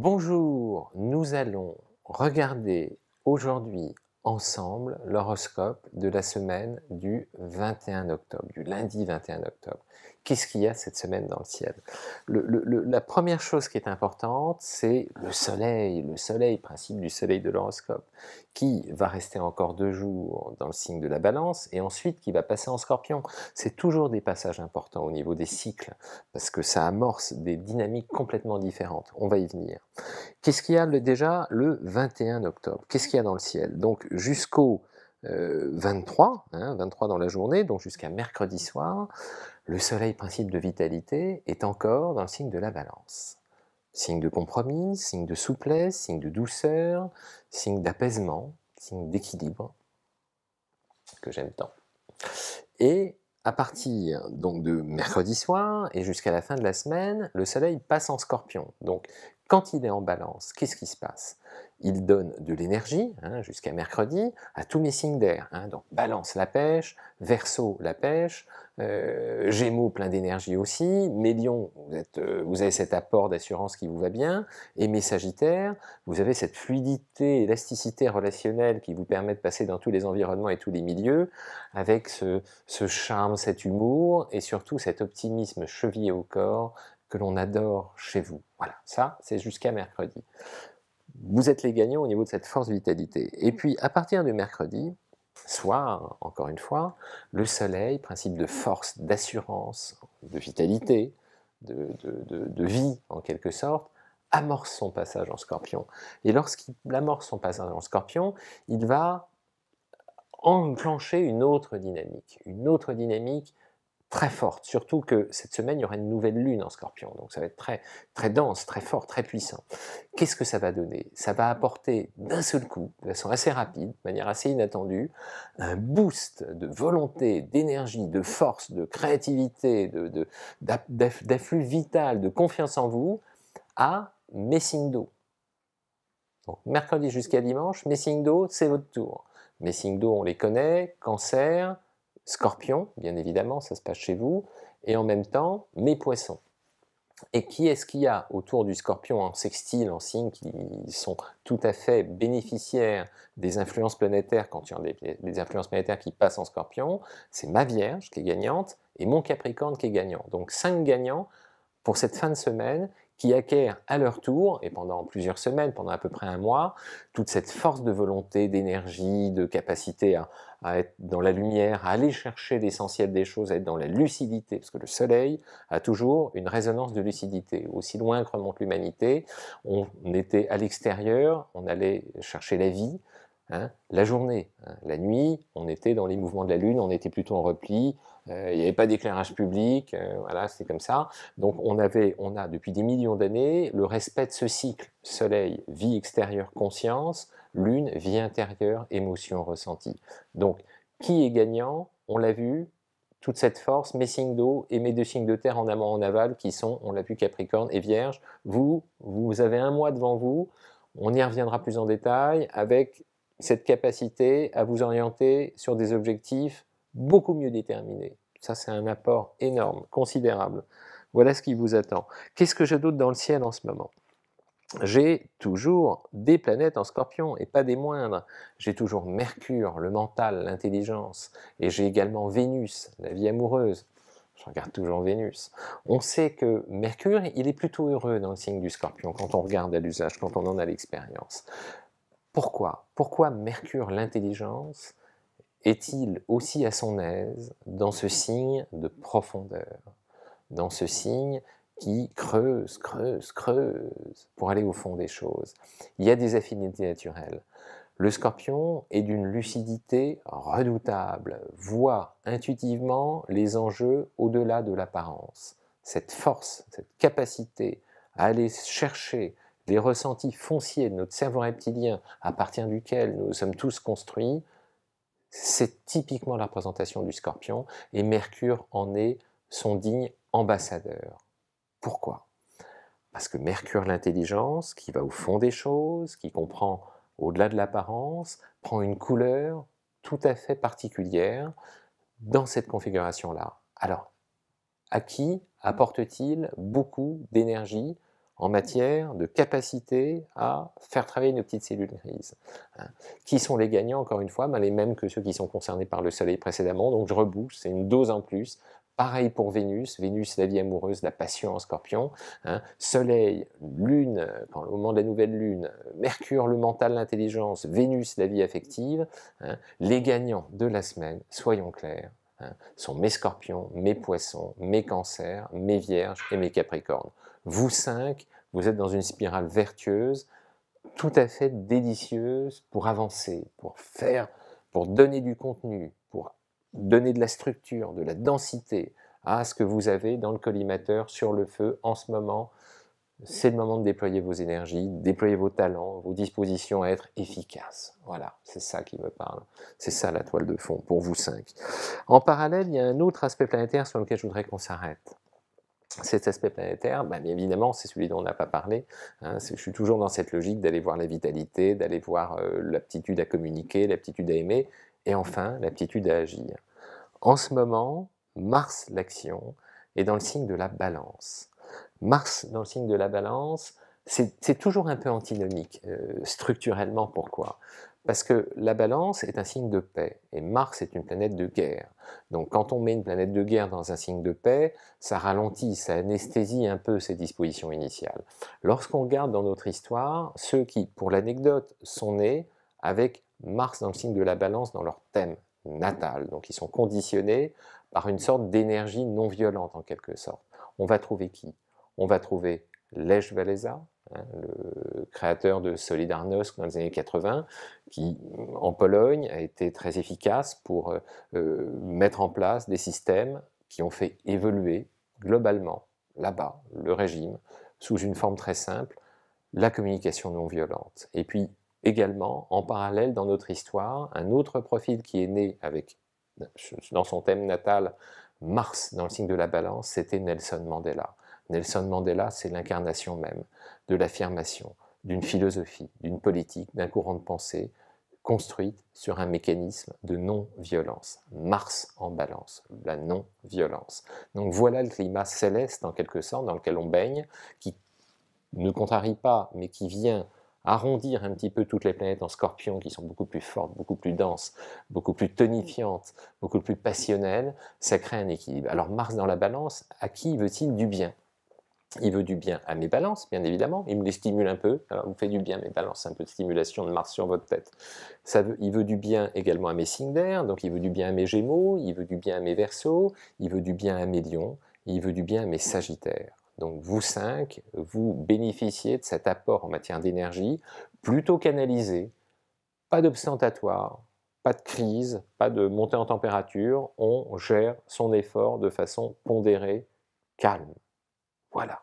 Bonjour, nous allons regarder aujourd'hui ensemble l'horoscope de la semaine du 21 octobre, du lundi 21 octobre. Qu'est-ce qu'il y a cette semaine dans le ciel La première chose qui est importante, c'est le soleil, le soleil, principe du soleil de l'horoscope, qui va rester encore deux jours dans le signe de la balance et ensuite qui va passer en scorpion. C'est toujours des passages importants au niveau des cycles, parce que ça amorce des dynamiques complètement différentes. On va y venir. Qu'est-ce qu'il y a déjà le 21 octobre Qu'est-ce qu'il y a dans le ciel Donc jusqu'au 23, euh, 23 hein, dans la journée, donc jusqu'à mercredi soir, le soleil principe de vitalité est encore dans le signe de la balance. Signe de compromis, signe de souplesse, signe de douceur, signe d'apaisement, signe d'équilibre, que j'aime tant. Et à partir donc de mercredi soir et jusqu'à la fin de la semaine, le soleil passe en scorpion. Donc quand il est en balance, qu'est-ce qui se passe Il donne de l'énergie, hein, jusqu'à mercredi, à tous mes signes d'air. Hein, donc balance la pêche, verso la pêche, euh, gémeaux plein d'énergie aussi, mélion, vous, euh, vous avez cet apport d'assurance qui vous va bien, et sagittaire, vous avez cette fluidité, élasticité relationnelle qui vous permet de passer dans tous les environnements et tous les milieux, avec ce, ce charme, cet humour, et surtout cet optimisme chevillé au corps que l'on adore chez vous. Voilà, ça, c'est jusqu'à mercredi. Vous êtes les gagnants au niveau de cette force vitalité. Et puis, à partir du mercredi, soit, encore une fois, le soleil, principe de force, d'assurance, de vitalité, de, de, vie en quelque sorte, amorce son passage en scorpion. Et lorsqu'il amorce son passage en scorpion, il va enclencher une autre dynamique, une autre dynamique très forte, surtout que cette semaine, il y aura une nouvelle lune en scorpion, donc ça va être très, très dense, très fort, très puissant. Qu'est-ce que ça va donner Ça va apporter d'un seul coup, de façon assez rapide, de manière assez inattendue, un boost de volonté, d'énergie, de force, de créativité, d'afflux de, vital, de confiance en vous, à Messindo. Donc, mercredi jusqu'à dimanche, Messindo, c'est votre tour. Messindo, on les connaît, cancer, Scorpion, bien évidemment, ça se passe chez vous, et en même temps, mes poissons. Et qui est-ce qu'il y a autour du scorpion en sextile, en signe, qui sont tout à fait bénéficiaires des influences planétaires, quand il y a des, influences planétaires qui passent en scorpion C'est ma Vierge qui est gagnante et mon Capricorne qui est gagnant. Donc cinq gagnants pour cette fin de semaine qui acquièrent à leur tour, et pendant plusieurs semaines, pendant à peu près un mois, toute cette force de volonté, d'énergie, de capacité à, à, être dans la lumière, à aller chercher l'essentiel des choses, à être dans la lucidité, parce que le soleil a toujours une résonance de lucidité. Aussi loin que remonte l'humanité, on était à l'extérieur, on allait chercher la vie, Hein, la journée, hein. la nuit, on était dans les mouvements de la Lune, on était plutôt en repli, euh, il n'y avait pas d'éclairage public, euh, voilà, c'est comme ça. Donc on avait, on a depuis des millions d'années le respect de ce cycle Soleil, vie extérieure, conscience, Lune, vie intérieure, émotion ressentie. Donc qui est gagnant On l'a vu, toute cette force, mes signes d'eau et mes deux signes de terre en amont en aval qui sont, on l'a vu, Capricorne et Vierge. Vous, vous avez un mois devant vous. On y reviendra plus en détail avec cette capacité à vous orienter sur des objectifs beaucoup mieux déterminés. Ça, c'est un apport énorme, considérable. Voilà ce qui vous attend. Qu'est-ce que je doute dans le ciel en ce moment J'ai toujours des planètes en scorpion, et pas des moindres. J'ai toujours Mercure, le mental, l'intelligence, et j'ai également Vénus, la vie amoureuse. Je regarde toujours Vénus. On sait que Mercure, il est plutôt heureux dans le signe du scorpion, quand on regarde à l'usage, quand on en a l'expérience. Pourquoi Pourquoi Mercure, l'intelligence, est-il aussi à son aise dans ce signe de profondeur, dans ce signe qui creuse, creuse, creuse pour aller au fond des choses Il y a des affinités naturelles. Le scorpion est d'une lucidité redoutable, voit intuitivement les enjeux au-delà de l'apparence. Cette force, cette capacité à aller chercher les ressentis fonciers de notre cerveau reptilien à partir duquel nous sommes tous construits, c'est typiquement la représentation du scorpion et Mercure en est son digne ambassadeur. Pourquoi Parce que Mercure, l'intelligence, qui va au fond des choses, qui comprend au-delà de l'apparence, prend une couleur tout à fait particulière dans cette configuration-là. Alors, à qui apporte-t-il beaucoup d'énergie en matière de capacité à faire travailler nos petites cellules grises. Hein, qui sont les gagnants, encore une fois ben, Les mêmes que ceux qui sont concernés par le Soleil précédemment, donc je rebouche, c'est une dose en plus. Pareil pour Vénus, Vénus, la vie amoureuse, la passion en scorpion, hein. Soleil, Lune, au moment de la nouvelle Lune, Mercure, le mental, l'intelligence, Vénus, la vie affective, hein. les gagnants de la semaine, soyons clairs, Hein, sont mes scorpions, mes poissons, mes cancers, mes vierges et mes capricornes. Vous cinq, vous êtes dans une spirale vertueuse, tout à fait délicieuse pour avancer, pour faire, pour donner du contenu, pour donner de la structure, de la densité à ce que vous avez dans le collimateur, sur le feu, en ce moment, c'est le moment de déployer vos énergies, déployer vos talents, vos dispositions à être efficaces. Voilà, c'est ça qui me parle. C'est ça la toile de fond pour vous cinq. En parallèle, il y a un autre aspect planétaire sur lequel je voudrais qu'on s'arrête. Cet aspect planétaire, bah, bien évidemment, c'est celui dont on n'a pas parlé. Hein, je suis toujours dans cette logique d'aller voir la vitalité, d'aller voir euh, l'aptitude à communiquer, l'aptitude à aimer, et enfin l'aptitude à agir. En ce moment, Mars, l'action, est dans le signe de la balance. Mars dans le signe de la balance, c'est toujours un peu antinomique, euh, structurellement pourquoi Parce que la balance est un signe de paix, et Mars est une planète de guerre. Donc quand on met une planète de guerre dans un signe de paix, ça ralentit, ça anesthésie un peu ses dispositions initiales. Lorsqu'on regarde dans notre histoire, ceux qui, pour l'anecdote, sont nés avec Mars dans le signe de la balance dans leur thème natal, donc ils sont conditionnés par une sorte d'énergie non violente en quelque sorte. On va trouver qui on va trouver Lech Walesa, hein, le créateur de Solidarnosc dans les années 80, qui en Pologne a été très efficace pour euh, euh, mettre en place des systèmes qui ont fait évoluer globalement, là-bas, le régime, sous une forme très simple, la communication non violente. Et puis également, en parallèle dans notre histoire, un autre profil qui est né avec, dans son thème natal, Mars dans le signe de la balance, c'était Nelson Mandela. Nelson Mandela, c'est l'incarnation même de l'affirmation, d'une philosophie, d'une politique, d'un courant de pensée construite sur un mécanisme de non-violence. Mars en balance, la non-violence. Donc voilà le climat céleste, en quelque sorte, dans lequel on baigne, qui ne contrarie pas, mais qui vient arrondir un petit peu toutes les planètes en scorpion, qui sont beaucoup plus fortes, beaucoup plus denses, beaucoup plus tonifiantes, beaucoup plus passionnelles, ça crée un équilibre. Alors Mars dans la balance, à qui veut-il du bien il veut du bien à mes balances, bien évidemment. Il me les stimule un peu. Alors, vous faites du bien à mes balances, un peu de stimulation de Mars sur votre tête. Ça veut, il veut du bien également à mes signes donc il veut du bien à mes gémeaux, il veut du bien à mes versos, il veut du bien à mes lions, il veut du bien à mes sagittaires. Donc vous cinq, vous bénéficiez de cet apport en matière d'énergie plutôt canalisé, pas d'obstentatoire, pas de crise, pas de montée en température, on gère son effort de façon pondérée, calme. Voilà,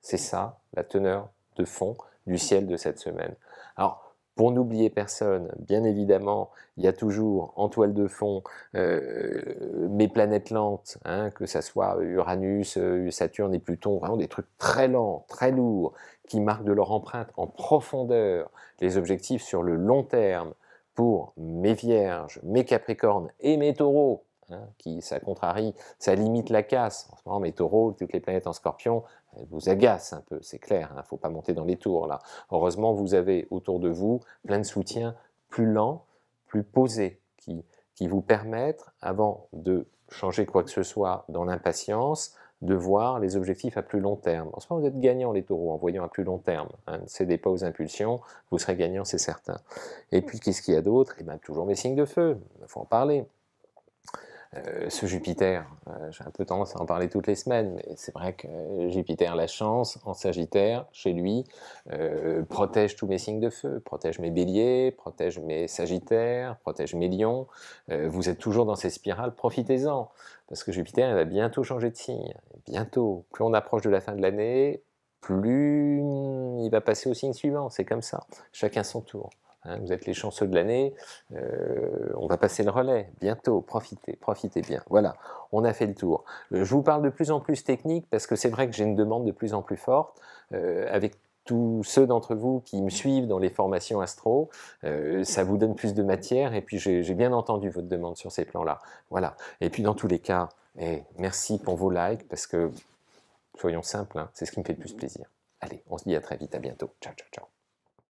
c'est ça la teneur de fond du ciel de cette semaine. Alors, pour n'oublier personne, bien évidemment, il y a toujours en toile de fond euh, mes planètes lentes, hein, que ce soit Uranus, euh, Saturne et Pluton, vraiment des trucs très lents, très lourds, qui marquent de leur empreinte en profondeur les objectifs sur le long terme pour mes vierges, mes capricornes et mes taureaux. Hein, qui ça contrarie, ça limite la casse. En ce moment, mes taureaux, toutes les planètes en scorpion, elles vous agacent un peu, c'est clair, il hein, ne faut pas monter dans les tours là. Heureusement, vous avez autour de vous plein de soutiens plus lents, plus posés, qui, qui vous permettent, avant de changer quoi que ce soit dans l'impatience, de voir les objectifs à plus long terme. En ce moment, vous êtes gagnant les taureaux en voyant à plus long terme. ne hein, cédez pas aux impulsions, vous serez gagnant, c'est certain. Et puis, qu'est-ce qu'il y a d'autre Eh bien, toujours mes signes de feu, il faut en parler ce euh, Jupiter, euh, j'ai un peu tendance à en parler toutes les semaines, mais c'est vrai que Jupiter, la chance, en Sagittaire, chez lui, euh, protège tous mes signes de feu, protège mes béliers, protège mes Sagittaires, protège mes lions. vous êtes toujours dans ces spirales, profitez-en, parce que Jupiter, va bientôt changer de signe. Bientôt. Plus on approche de la fin de l'année, plus il va passer au signe suivant. C'est comme ça. Chacun son tour. Hein, vous êtes les chanceux de l'année, euh, on va passer le relais bientôt, profitez, profitez bien. Voilà, on a fait le tour. Euh, je vous parle de plus en plus technique parce que c'est vrai que j'ai une demande de plus en plus forte euh, avec tous ceux d'entre vous qui me suivent dans les formations astro, ça vous donne plus de matière et puis j'ai bien entendu votre demande sur ces plans-là. Voilà. Et puis dans tous les cas, eh, merci pour vos likes parce que, soyons simples, hein, c'est ce qui me fait le plus plaisir. Allez, on se dit à très vite, à bientôt. Ciao, ciao, ciao.